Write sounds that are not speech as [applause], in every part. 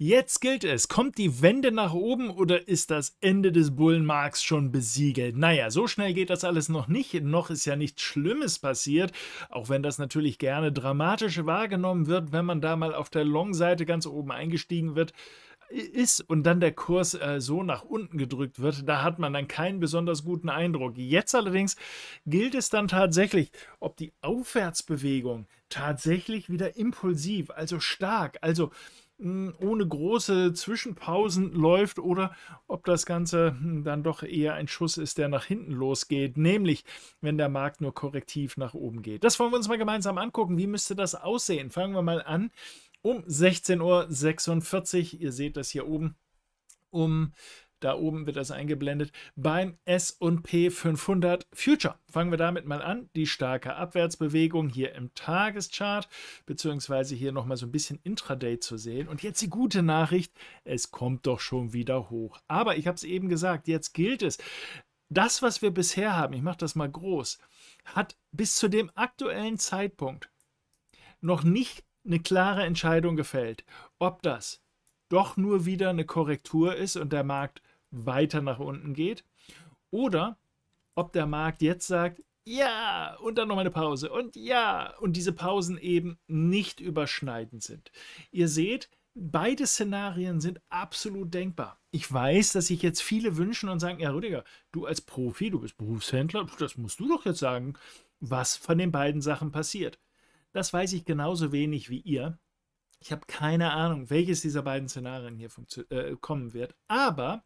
Jetzt gilt es, kommt die Wende nach oben oder ist das Ende des Bullenmarks schon besiegelt? Naja, so schnell geht das alles noch nicht, noch ist ja nichts Schlimmes passiert, auch wenn das natürlich gerne dramatisch wahrgenommen wird, wenn man da mal auf der Long-Seite ganz oben eingestiegen wird ist und dann der Kurs äh, so nach unten gedrückt wird, da hat man dann keinen besonders guten Eindruck. Jetzt allerdings gilt es dann tatsächlich, ob die Aufwärtsbewegung tatsächlich wieder impulsiv, also stark, also hm, ohne große Zwischenpausen läuft oder ob das Ganze hm, dann doch eher ein Schuss ist, der nach hinten losgeht, nämlich wenn der Markt nur korrektiv nach oben geht. Das wollen wir uns mal gemeinsam angucken. Wie müsste das aussehen? Fangen wir mal an um 16.46 Uhr. Ihr seht das hier oben. Um da oben wird das eingeblendet beim S&P 500 Future. Fangen wir damit mal an. Die starke Abwärtsbewegung hier im Tageschart, beziehungsweise hier nochmal so ein bisschen Intraday zu sehen. Und jetzt die gute Nachricht, es kommt doch schon wieder hoch. Aber ich habe es eben gesagt, jetzt gilt es. Das, was wir bisher haben, ich mache das mal groß, hat bis zu dem aktuellen Zeitpunkt noch nicht eine klare Entscheidung gefällt, ob das doch nur wieder eine Korrektur ist und der Markt weiter nach unten geht. Oder ob der Markt jetzt sagt, ja, und dann nochmal eine Pause und ja, und diese Pausen eben nicht überschneidend sind. Ihr seht, beide Szenarien sind absolut denkbar. Ich weiß, dass sich jetzt viele wünschen und sagen, ja Rüdiger, du als Profi, du bist Berufshändler, das musst du doch jetzt sagen, was von den beiden Sachen passiert. Das weiß ich genauso wenig wie ihr. Ich habe keine Ahnung, welches dieser beiden Szenarien hier äh, kommen wird. Aber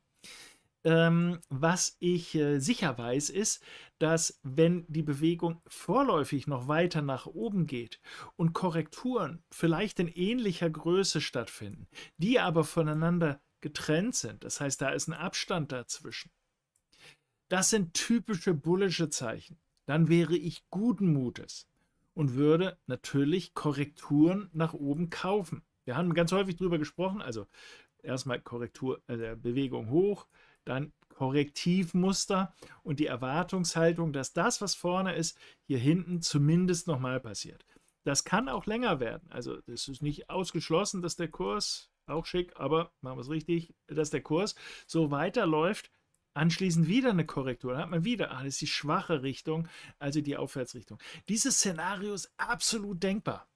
ähm, was ich äh, sicher weiß, ist, dass wenn die Bewegung vorläufig noch weiter nach oben geht und Korrekturen vielleicht in ähnlicher Größe stattfinden, die aber voneinander getrennt sind, das heißt, da ist ein Abstand dazwischen, das sind typische bullische Zeichen, dann wäre ich guten Mutes und würde natürlich Korrekturen nach oben kaufen. Wir haben ganz häufig darüber gesprochen, also erstmal Korrektur, äh, Bewegung hoch, dann Korrektivmuster und die Erwartungshaltung, dass das, was vorne ist, hier hinten zumindest nochmal passiert. Das kann auch länger werden. Also es ist nicht ausgeschlossen, dass der Kurs, auch schick, aber machen wir es richtig, dass der Kurs so weiterläuft, anschließend wieder eine Korrektur. Dann hat man wieder, ah, das ist die schwache Richtung, also die Aufwärtsrichtung. Dieses Szenario ist absolut denkbar.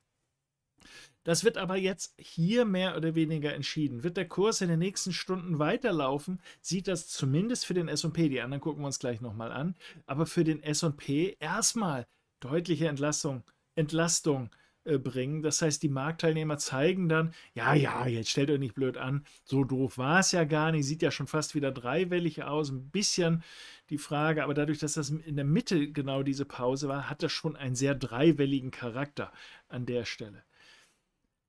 Das wird aber jetzt hier mehr oder weniger entschieden. Wird der Kurs in den nächsten Stunden weiterlaufen, sieht das zumindest für den SP, die anderen gucken wir uns gleich nochmal an, aber für den SP erstmal deutliche Entlassung, Entlastung äh, bringen. Das heißt, die Marktteilnehmer zeigen dann, ja, ja, jetzt stellt euch nicht blöd an, so doof war es ja gar nicht, sieht ja schon fast wieder dreiwellig aus, ein bisschen die Frage, aber dadurch, dass das in der Mitte genau diese Pause war, hat das schon einen sehr dreiwelligen Charakter an der Stelle.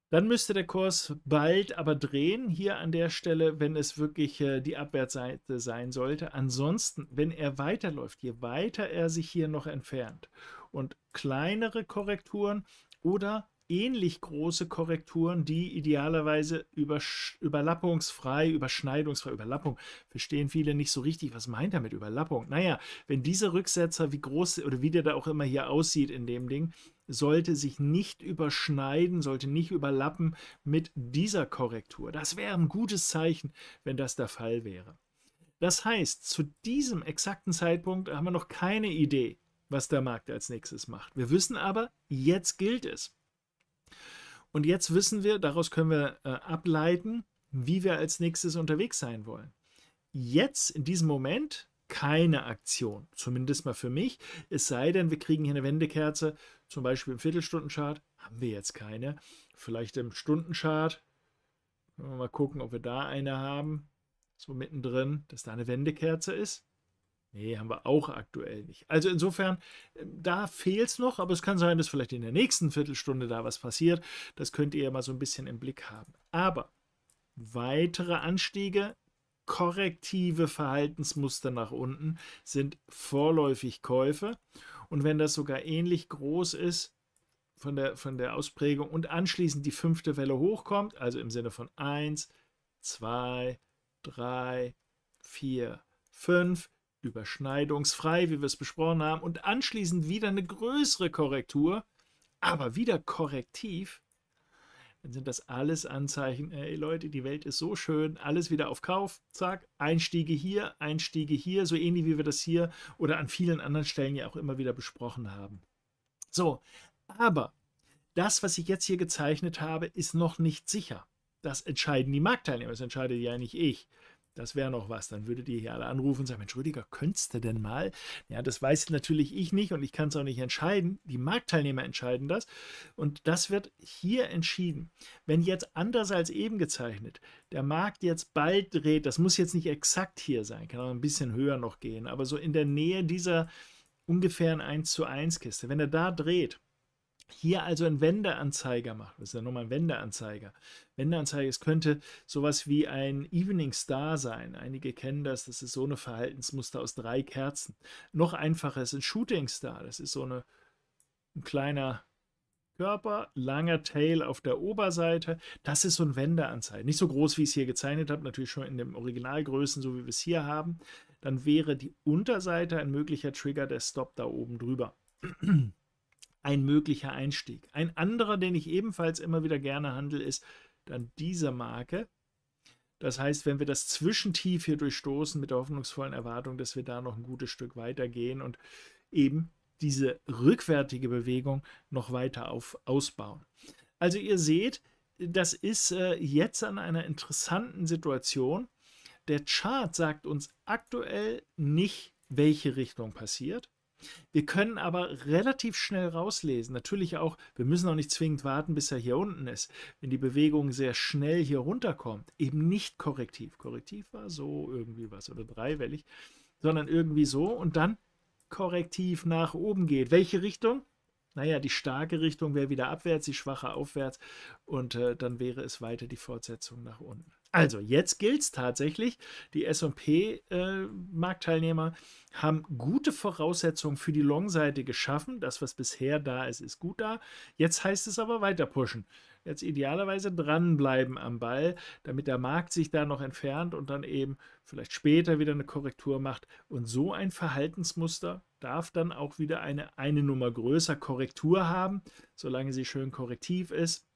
Dann müsste der Kurs bald aber drehen, hier an der Stelle, wenn es wirklich äh, die Abwärtsseite sein sollte. Ansonsten, wenn er weiterläuft, je weiter er sich hier noch entfernt und kleinere Korrekturen oder ähnlich große Korrekturen, die idealerweise überlappungsfrei, überschneidungsfrei, Überlappung, verstehen viele nicht so richtig, was meint er mit Überlappung? Naja, wenn dieser Rücksetzer, wie groß oder wie der da auch immer hier aussieht in dem Ding, sollte sich nicht überschneiden, sollte nicht überlappen mit dieser Korrektur. Das wäre ein gutes Zeichen, wenn das der Fall wäre. Das heißt, zu diesem exakten Zeitpunkt haben wir noch keine Idee, was der Markt als nächstes macht. Wir wissen aber, jetzt gilt es. Und jetzt wissen wir, daraus können wir äh, ableiten, wie wir als nächstes unterwegs sein wollen. Jetzt in diesem Moment keine Aktion, zumindest mal für mich. Es sei denn, wir kriegen hier eine Wendekerze, zum Beispiel im Viertelstundenchart, haben wir jetzt keine. Vielleicht im Stundenchart, mal gucken, ob wir da eine haben, so mittendrin, dass da eine Wendekerze ist. Nee, haben wir auch aktuell nicht. Also insofern, ähm, da fehlt es noch, aber es kann sein, dass vielleicht in der nächsten Viertelstunde da was passiert. Das könnt ihr ja mal so ein bisschen im Blick haben. Aber weitere Anstiege, korrektive Verhaltensmuster nach unten sind vorläufig Käufe. Und wenn das sogar ähnlich groß ist, von der, von der Ausprägung und anschließend die fünfte Welle hochkommt, also im Sinne von 1, 2, 3, 4, 5, überschneidungsfrei, wie wir es besprochen haben, und anschließend wieder eine größere Korrektur, aber wieder korrektiv, dann sind das alles Anzeichen, ey Leute, die Welt ist so schön, alles wieder auf Kauf, zack, Einstiege hier, Einstiege hier, so ähnlich wie wir das hier oder an vielen anderen Stellen ja auch immer wieder besprochen haben. So, aber das, was ich jetzt hier gezeichnet habe, ist noch nicht sicher. Das entscheiden die Marktteilnehmer, das entscheidet ja nicht ich. Das wäre noch was. Dann würdet ihr hier alle anrufen und sagen, Entschuldiger, könntest du denn mal? Ja, das weiß natürlich ich nicht und ich kann es auch nicht entscheiden. Die Marktteilnehmer entscheiden das und das wird hier entschieden. Wenn jetzt anders als eben gezeichnet, der Markt jetzt bald dreht, das muss jetzt nicht exakt hier sein, kann auch ein bisschen höher noch gehen, aber so in der Nähe dieser ungefähren 1 zu 1 Kiste, wenn er da dreht, hier also ein Wendeanzeiger macht, Das ist ja nochmal ein Wendeanzeiger. Wendeanzeiger, es könnte sowas wie ein Evening Star sein. Einige kennen das, das ist so eine Verhaltensmuster aus drei Kerzen. Noch einfacher ist ein Shooting Star. Das ist so eine, ein kleiner Körper, langer Tail auf der Oberseite. Das ist so ein Wendeanzeiger. Nicht so groß, wie ich es hier gezeichnet habe, natürlich schon in den Originalgrößen, so wie wir es hier haben. Dann wäre die Unterseite ein möglicher Trigger, der Stop da oben drüber ein möglicher Einstieg. Ein anderer, den ich ebenfalls immer wieder gerne handle, ist dann diese Marke. Das heißt, wenn wir das Zwischentief hier durchstoßen mit der hoffnungsvollen Erwartung, dass wir da noch ein gutes Stück weitergehen und eben diese rückwärtige Bewegung noch weiter auf, ausbauen. Also ihr seht, das ist äh, jetzt an einer interessanten Situation. Der Chart sagt uns aktuell nicht, welche Richtung passiert. Wir können aber relativ schnell rauslesen. Natürlich auch, wir müssen auch nicht zwingend warten, bis er hier unten ist. Wenn die Bewegung sehr schnell hier runterkommt, eben nicht korrektiv. Korrektiv war so irgendwie was oder dreiwellig, sondern irgendwie so und dann korrektiv nach oben geht. Welche Richtung? Naja, die starke Richtung wäre wieder abwärts, die schwache aufwärts und äh, dann wäre es weiter die Fortsetzung nach unten. Also jetzt gilt es tatsächlich, die SP-Marktteilnehmer äh, haben gute Voraussetzungen für die Long-Seite geschaffen. Das, was bisher da ist, ist gut da. Jetzt heißt es aber weiter pushen. Jetzt idealerweise dranbleiben am Ball, damit der Markt sich da noch entfernt und dann eben vielleicht später wieder eine Korrektur macht. Und so ein Verhaltensmuster darf dann auch wieder eine eine Nummer größer Korrektur haben, solange sie schön korrektiv ist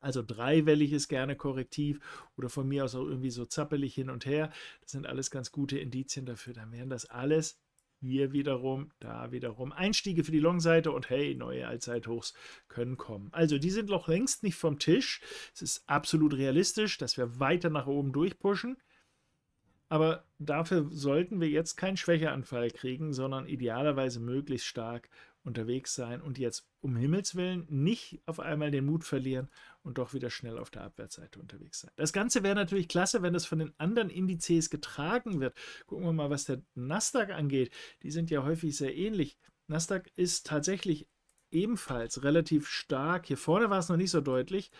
also dreiwellig ist gerne korrektiv oder von mir aus auch irgendwie so zappelig hin und her. Das sind alles ganz gute Indizien dafür. Dann wären das alles hier wiederum, da wiederum Einstiege für die Long-Seite und hey, neue Allzeithochs können kommen. Also die sind noch längst nicht vom Tisch. Es ist absolut realistisch, dass wir weiter nach oben durchpushen. Aber dafür sollten wir jetzt keinen Schwächeanfall kriegen, sondern idealerweise möglichst stark unterwegs sein und jetzt um Himmels Willen nicht auf einmal den Mut verlieren und doch wieder schnell auf der Abwärtsseite unterwegs sein. Das Ganze wäre natürlich klasse, wenn das von den anderen Indizes getragen wird. Gucken wir mal, was der Nasdaq angeht. Die sind ja häufig sehr ähnlich. Nasdaq ist tatsächlich ebenfalls relativ stark. Hier vorne war es noch nicht so deutlich.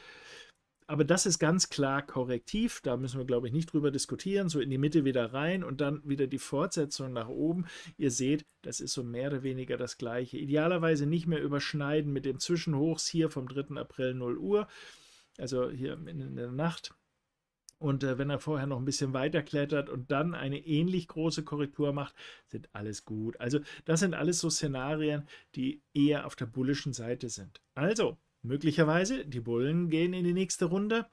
Aber das ist ganz klar korrektiv, da müssen wir, glaube ich, nicht drüber diskutieren. So in die Mitte wieder rein und dann wieder die Fortsetzung nach oben. Ihr seht, das ist so mehr oder weniger das gleiche. Idealerweise nicht mehr überschneiden mit dem Zwischenhochs hier vom 3. April 0 Uhr, also hier in der Nacht. Und äh, wenn er vorher noch ein bisschen weiter klettert und dann eine ähnlich große Korrektur macht, sind alles gut. Also das sind alles so Szenarien, die eher auf der bullischen Seite sind. Also, möglicherweise, die Bullen gehen in die nächste Runde.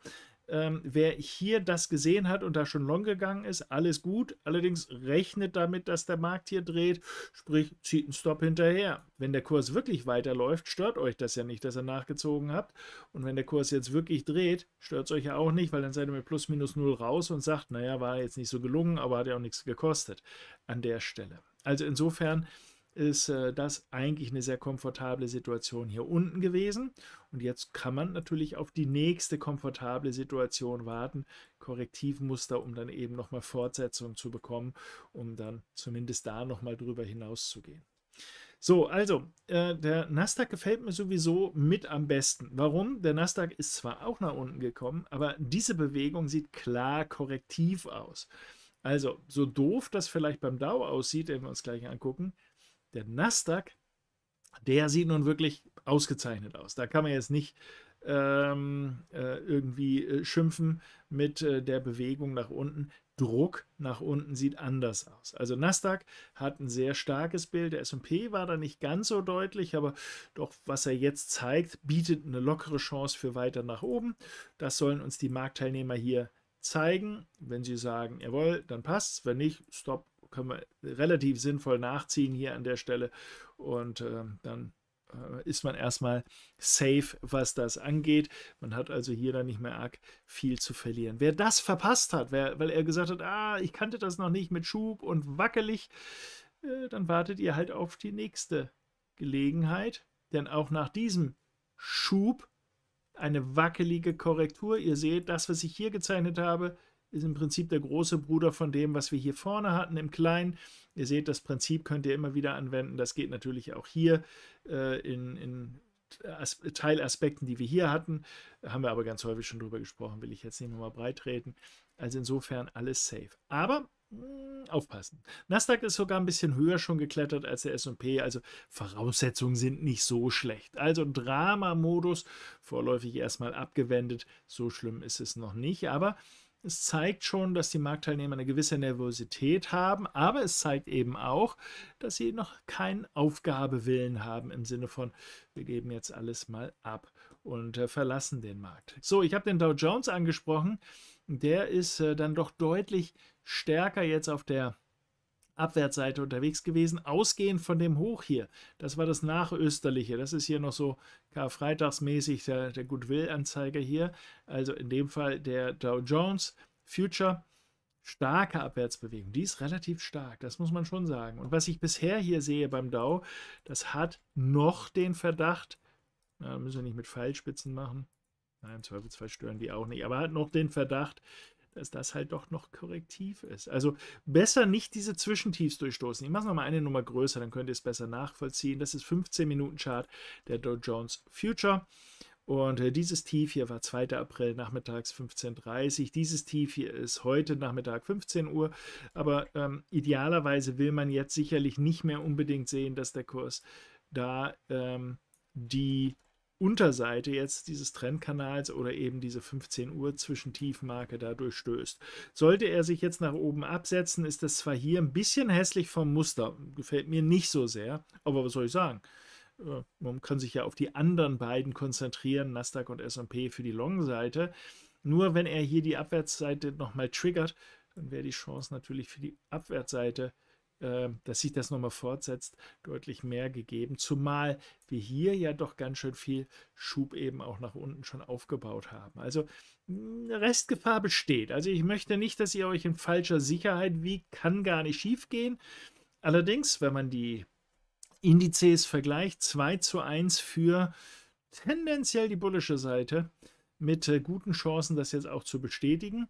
Ähm, wer hier das gesehen hat und da schon long gegangen ist, alles gut. Allerdings rechnet damit, dass der Markt hier dreht, sprich zieht einen Stop hinterher. Wenn der Kurs wirklich weiterläuft, stört euch das ja nicht, dass ihr nachgezogen habt. Und wenn der Kurs jetzt wirklich dreht, stört es euch ja auch nicht, weil dann seid ihr mit plus minus null raus und sagt, naja, war jetzt nicht so gelungen, aber hat ja auch nichts gekostet an der Stelle. Also insofern ist äh, das eigentlich eine sehr komfortable Situation hier unten gewesen. Und jetzt kann man natürlich auf die nächste komfortable Situation warten. Korrektivmuster, um dann eben nochmal Fortsetzung zu bekommen, um dann zumindest da nochmal drüber hinauszugehen. So, also äh, der Nasdaq gefällt mir sowieso mit am besten. Warum? Der Nasdaq ist zwar auch nach unten gekommen, aber diese Bewegung sieht klar korrektiv aus. Also, so doof das vielleicht beim Dow aussieht, den wir uns gleich angucken, der Nasdaq, der sieht nun wirklich ausgezeichnet aus. Da kann man jetzt nicht ähm, äh, irgendwie äh, schimpfen mit äh, der Bewegung nach unten. Druck nach unten sieht anders aus. Also Nasdaq hat ein sehr starkes Bild. Der SP war da nicht ganz so deutlich, aber doch, was er jetzt zeigt, bietet eine lockere Chance für weiter nach oben. Das sollen uns die Marktteilnehmer hier zeigen. Wenn sie sagen, jawohl, dann passt's. Wenn nicht, stop, können wir relativ sinnvoll nachziehen hier an der Stelle. Und äh, dann äh, ist man erstmal safe, was das angeht. Man hat also hier dann nicht mehr arg viel zu verlieren. Wer das verpasst hat, wer, weil er gesagt hat, ah, ich kannte das noch nicht mit Schub und wackelig, äh, dann wartet ihr halt auf die nächste Gelegenheit. Denn auch nach diesem Schub eine wackelige Korrektur. Ihr seht, das, was ich hier gezeichnet habe, ist im Prinzip der große Bruder von dem, was wir hier vorne hatten im Kleinen. Ihr seht, das Prinzip könnt ihr immer wieder anwenden. Das geht natürlich auch hier äh, in, in As Teilaspekten, die wir hier hatten. Haben wir aber ganz häufig schon drüber gesprochen, will ich jetzt nicht nochmal breitreten. Also insofern alles safe. Aber hm, aufpassen. Nasdaq ist sogar ein bisschen höher schon geklettert als der S&P, also Voraussetzungen sind nicht so schlecht. Also Drama-Modus vorläufig erstmal abgewendet, so schlimm ist es noch nicht, aber es zeigt schon, dass die Marktteilnehmer eine gewisse Nervosität haben, aber es zeigt eben auch, dass sie noch keinen Aufgabewillen haben im Sinne von, wir geben jetzt alles mal ab und äh, verlassen den Markt. So, ich habe den Dow Jones angesprochen. Der ist äh, dann doch deutlich stärker jetzt auf der Abwärtsseite unterwegs gewesen, ausgehend von dem Hoch hier. Das war das Nachösterliche. Das ist hier noch so karfreitagsmäßig der, der Goodwill-Anzeiger hier. Also in dem Fall der Dow Jones Future. Starke Abwärtsbewegung. Die ist relativ stark, das muss man schon sagen. Und was ich bisher hier sehe beim Dow, das hat noch den Verdacht, na, müssen wir nicht mit Pfeilspitzen machen. Nein, im Zweifelsfall stören die auch nicht, aber hat noch den Verdacht, dass das halt doch noch korrektiv ist. Also besser nicht diese Zwischentiefs durchstoßen. Ich mache es nochmal eine Nummer größer, dann könnt ihr es besser nachvollziehen. Das ist 15 Minuten Chart der Dow Jones Future. Und äh, dieses Tief hier war 2. April nachmittags 15.30 Uhr. Dieses Tief hier ist heute Nachmittag 15 Uhr. Aber ähm, idealerweise will man jetzt sicherlich nicht mehr unbedingt sehen, dass der Kurs da ähm, die Unterseite jetzt dieses Trendkanals oder eben diese 15 Uhr Zwischentiefmarke dadurch stößt. Sollte er sich jetzt nach oben absetzen, ist das zwar hier ein bisschen hässlich vom Muster, gefällt mir nicht so sehr, aber was soll ich sagen? Äh, man kann sich ja auf die anderen beiden konzentrieren, Nasdaq und S&P für die Long-Seite. Nur wenn er hier die Abwärtsseite nochmal triggert, dann wäre die Chance natürlich für die Abwärtsseite ähm, dass sich das nochmal fortsetzt, deutlich mehr gegeben. Zumal wir hier ja doch ganz schön viel Schub eben auch nach unten schon aufgebaut haben. Also hm, Restgefahr besteht. Also ich möchte nicht, dass ihr euch in falscher Sicherheit wiegt. Kann gar nicht schiefgehen. Allerdings, wenn man die Indizes vergleicht, 2 zu 1 für tendenziell die bullische Seite, mit äh, guten Chancen, das jetzt auch zu bestätigen.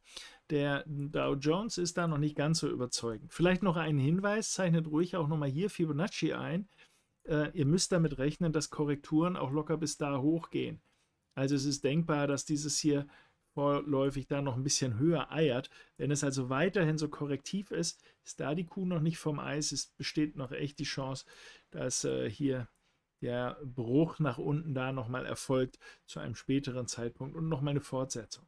Der Dow Jones ist da noch nicht ganz so überzeugend. Vielleicht noch einen Hinweis, zeichnet ruhig auch nochmal hier Fibonacci ein. Äh, ihr müsst damit rechnen, dass Korrekturen auch locker bis da hochgehen. Also es ist denkbar, dass dieses hier vorläufig da noch ein bisschen höher eiert. Wenn es also weiterhin so korrektiv ist, ist da die Kuh noch nicht vom Eis, es besteht noch echt die Chance, dass äh, hier der Bruch nach unten da nochmal erfolgt zu einem späteren Zeitpunkt und nochmal eine Fortsetzung.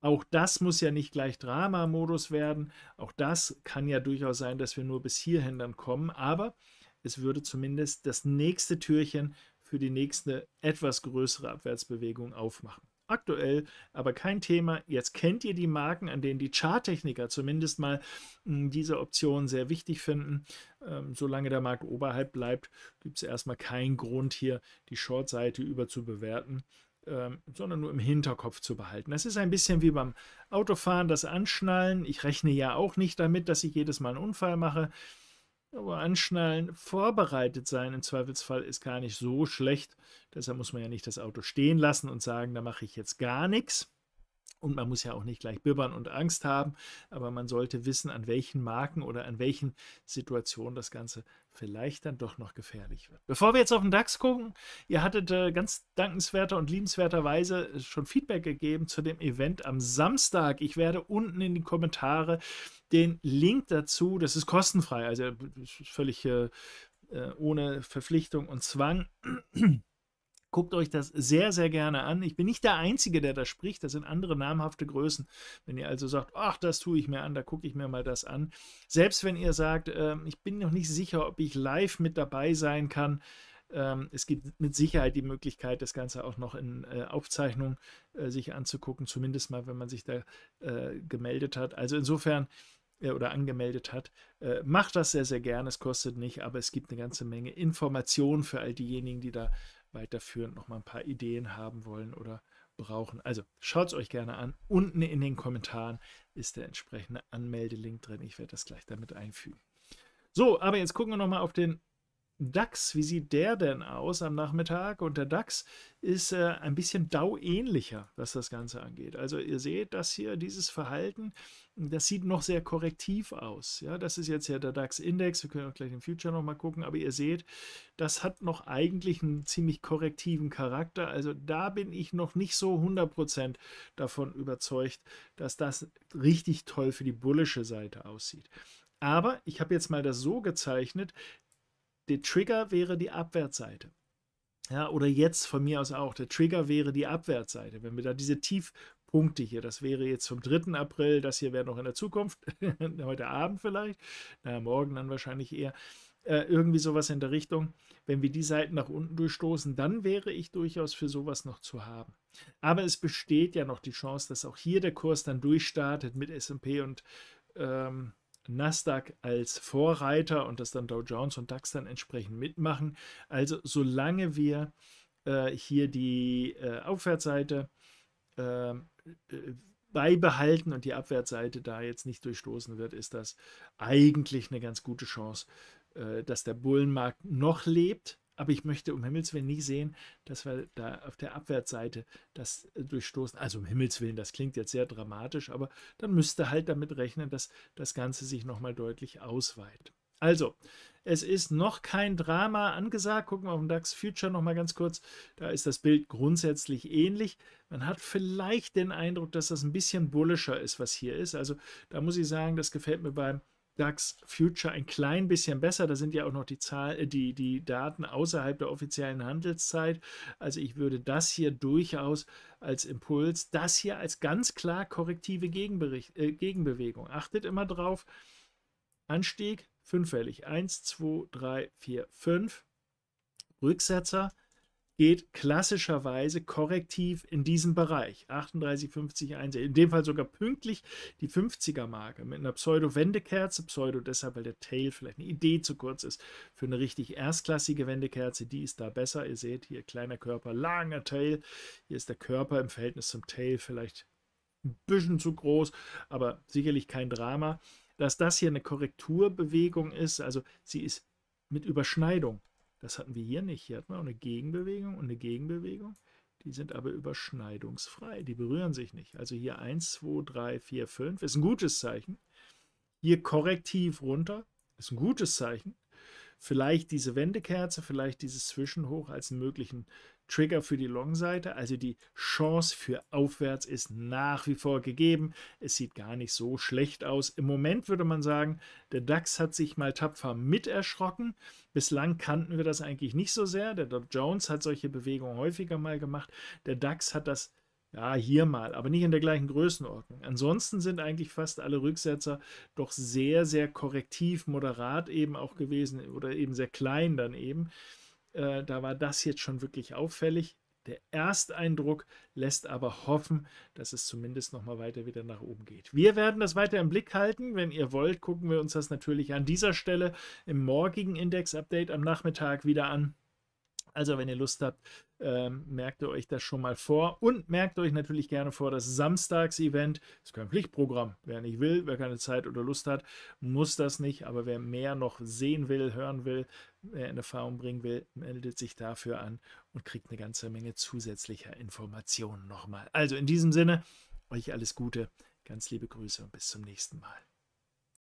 Auch das muss ja nicht gleich Drama-Modus werden. Auch das kann ja durchaus sein, dass wir nur bis hierhin dann kommen. Aber es würde zumindest das nächste Türchen für die nächste etwas größere Abwärtsbewegung aufmachen aktuell, aber kein Thema. Jetzt kennt ihr die Marken, an denen die Charttechniker zumindest mal hm, diese Option sehr wichtig finden. Ähm, solange der Markt oberhalb bleibt, gibt es erstmal keinen Grund hier die Shortseite über zu bewerten. Ähm, sondern nur im Hinterkopf zu behalten. Das ist ein bisschen wie beim Autofahren, das Anschnallen. Ich rechne ja auch nicht damit, dass ich jedes Mal einen Unfall mache. Aber anschnallen, vorbereitet sein im Zweifelsfall ist gar nicht so schlecht. Deshalb muss man ja nicht das Auto stehen lassen und sagen, da mache ich jetzt gar nichts. Und man muss ja auch nicht gleich bibbern und Angst haben, aber man sollte wissen, an welchen Marken oder an welchen Situationen das Ganze vielleicht dann doch noch gefährlich wird. Bevor wir jetzt auf den DAX gucken, ihr hattet äh, ganz dankenswerter und liebenswerterweise äh, schon Feedback gegeben zu dem Event am Samstag. Ich werde unten in die Kommentare den Link dazu, das ist kostenfrei, also äh, völlig äh, äh, ohne Verpflichtung und Zwang. Guckt euch das sehr, sehr gerne an. Ich bin nicht der Einzige, der das spricht. Das sind andere namhafte Größen. Wenn ihr also sagt, ach, das tue ich mir an, da gucke ich mir mal das an. Selbst wenn ihr sagt, äh, ich bin noch nicht sicher, ob ich live mit dabei sein kann, ähm, es gibt mit Sicherheit die Möglichkeit, das Ganze auch noch in äh, Aufzeichnung äh, sich anzugucken, zumindest mal, wenn man sich da äh, gemeldet hat. Also insofern äh, oder angemeldet hat, äh, macht das sehr, sehr gerne. Es kostet nicht, aber es gibt eine ganze Menge Informationen für all diejenigen, die da weiterführend noch mal ein paar Ideen haben wollen oder brauchen. Also schaut es euch gerne an. Unten in den Kommentaren ist der entsprechende Anmeldelink drin. Ich werde das gleich damit einfügen. So, aber jetzt gucken wir noch mal auf den DAX, wie sieht der denn aus am Nachmittag? Und der DAX ist äh, ein bisschen DAU-ähnlicher, was das Ganze angeht. Also ihr seht, das hier, dieses Verhalten, das sieht noch sehr korrektiv aus. Ja, das ist jetzt ja der DAX-Index, wir können auch gleich im Future nochmal gucken, aber ihr seht, das hat noch eigentlich einen ziemlich korrektiven Charakter. Also da bin ich noch nicht so 100% davon überzeugt, dass das richtig toll für die bullische Seite aussieht. Aber ich habe jetzt mal das so gezeichnet, der Trigger wäre die Abwärtsseite. Ja, oder jetzt von mir aus auch, der Trigger wäre die Abwärtsseite. Wenn wir da diese Tiefpunkte hier, das wäre jetzt vom 3. April, das hier wäre noch in der Zukunft, [laughs] heute Abend vielleicht, naja, morgen dann wahrscheinlich eher, äh, irgendwie sowas in der Richtung. Wenn wir die Seiten nach unten durchstoßen, dann wäre ich durchaus für sowas noch zu haben. Aber es besteht ja noch die Chance, dass auch hier der Kurs dann durchstartet mit S&P und ähm, Nasdaq als Vorreiter und dass dann Dow Jones und DAX dann entsprechend mitmachen. Also solange wir äh, hier die äh, Aufwärtsseite ähm, äh, beibehalten und die Abwärtsseite da jetzt nicht durchstoßen wird, ist das eigentlich eine ganz gute Chance, äh, dass der Bullenmarkt noch lebt aber ich möchte um Himmels Willen nie sehen, dass wir da auf der Abwärtsseite das äh, durchstoßen. Also um Himmels Willen, das klingt jetzt sehr dramatisch, aber dann müsste halt damit rechnen, dass das Ganze sich nochmal deutlich ausweitet. Also, es ist noch kein Drama angesagt. Gucken wir auf den DAX Future nochmal ganz kurz. Da ist das Bild grundsätzlich ähnlich. Man hat vielleicht den Eindruck, dass das ein bisschen bullischer ist, was hier ist. Also, da muss ich sagen, das gefällt mir beim DAX Future ein klein bisschen besser. Da sind ja auch noch die, Zahl, äh, die, die Daten außerhalb der offiziellen Handelszeit. Also ich würde das hier durchaus als Impuls, das hier als ganz klar korrektive äh, Gegenbewegung. Achtet immer drauf, Anstieg fünffällig. 1, 2, 3, 4, 5. Rücksetzer geht klassischerweise korrektiv in diesen Bereich. 38, 50, 1, in dem Fall sogar pünktlich die 50er-Marke mit einer Pseudo-Wendekerze. Pseudo deshalb, weil der Tail vielleicht eine Idee zu kurz ist für eine richtig erstklassige Wendekerze. Die ist da besser. Ihr seht hier kleiner Körper, langer Tail. Hier ist der Körper im Verhältnis zum Tail vielleicht ein bisschen zu groß, aber sicherlich kein Drama. Dass das hier eine Korrekturbewegung ist, also sie ist mit Überschneidung das hatten wir hier nicht. Hier hatten wir auch eine Gegenbewegung und eine Gegenbewegung. Die sind aber überschneidungsfrei. Die berühren sich nicht. Also hier 1, 2, 3, 4, 5 ist ein gutes Zeichen. Hier korrektiv runter ist ein gutes Zeichen. Vielleicht diese Wendekerze, vielleicht dieses Zwischenhoch als möglichen Trigger für die Long-Seite. Also die Chance für aufwärts ist nach wie vor gegeben. Es sieht gar nicht so schlecht aus. Im Moment würde man sagen, der DAX hat sich mal tapfer mit erschrocken. Bislang kannten wir das eigentlich nicht so sehr. Der Dow Jones hat solche Bewegungen häufiger mal gemacht. Der DAX hat das ja, hier mal, aber nicht in der gleichen Größenordnung. Ansonsten sind eigentlich fast alle Rücksetzer doch sehr, sehr korrektiv, moderat eben auch gewesen oder eben sehr klein dann eben. Äh, da war das jetzt schon wirklich auffällig. Der Ersteindruck lässt aber hoffen, dass es zumindest nochmal weiter wieder nach oben geht. Wir werden das weiter im Blick halten. Wenn ihr wollt, gucken wir uns das natürlich an dieser Stelle im morgigen Index-Update am Nachmittag wieder an. Also, wenn ihr Lust habt, ähm, merkt ihr euch das schon mal vor und merkt euch natürlich gerne vor das Samstags-Event. Ist kein Pflichtprogramm. Wer nicht will, wer keine Zeit oder Lust hat, muss das nicht. Aber wer mehr noch sehen will, hören will, wer in Erfahrung bringen will, meldet sich dafür an und kriegt eine ganze Menge zusätzlicher Informationen nochmal. Also in diesem Sinne, euch alles Gute, ganz liebe Grüße und bis zum nächsten Mal.